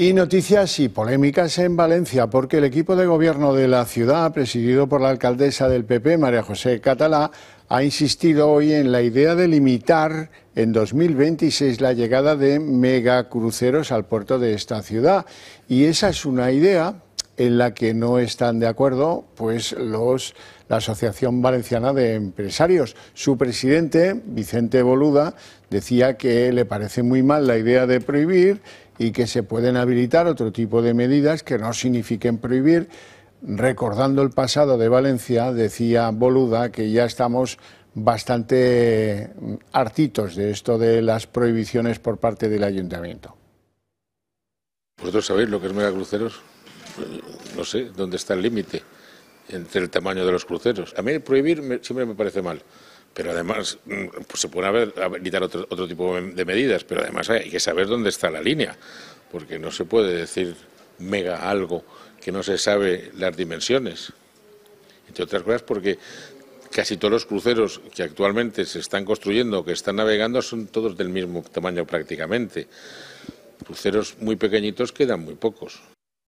Y noticias y polémicas en Valencia, porque el equipo de gobierno de la ciudad, presidido por la alcaldesa del PP, María José Catalá, ha insistido hoy en la idea de limitar en 2026 la llegada de megacruceros al puerto de esta ciudad. Y esa es una idea en la que no están de acuerdo pues la Asociación Valenciana de Empresarios. Su presidente, Vicente Boluda, decía que le parece muy mal la idea de prohibir y que se pueden habilitar otro tipo de medidas que no signifiquen prohibir. Recordando el pasado de Valencia, decía Boluda que ya estamos bastante mm, hartitos de esto de las prohibiciones por parte del ayuntamiento. ¿Vosotros sabéis lo que es mega cruceros? No sé dónde está el límite entre el tamaño de los cruceros. A mí prohibir siempre me parece mal pero además mm, pues se pueden habilitar otro, otro tipo de medidas, pero además hay que saber dónde está la línea, porque no se puede decir mega algo que no se sabe las dimensiones. Entre otras cosas porque casi todos los cruceros que actualmente se están construyendo, que están navegando, son todos del mismo tamaño prácticamente. Cruceros muy pequeñitos quedan muy pocos.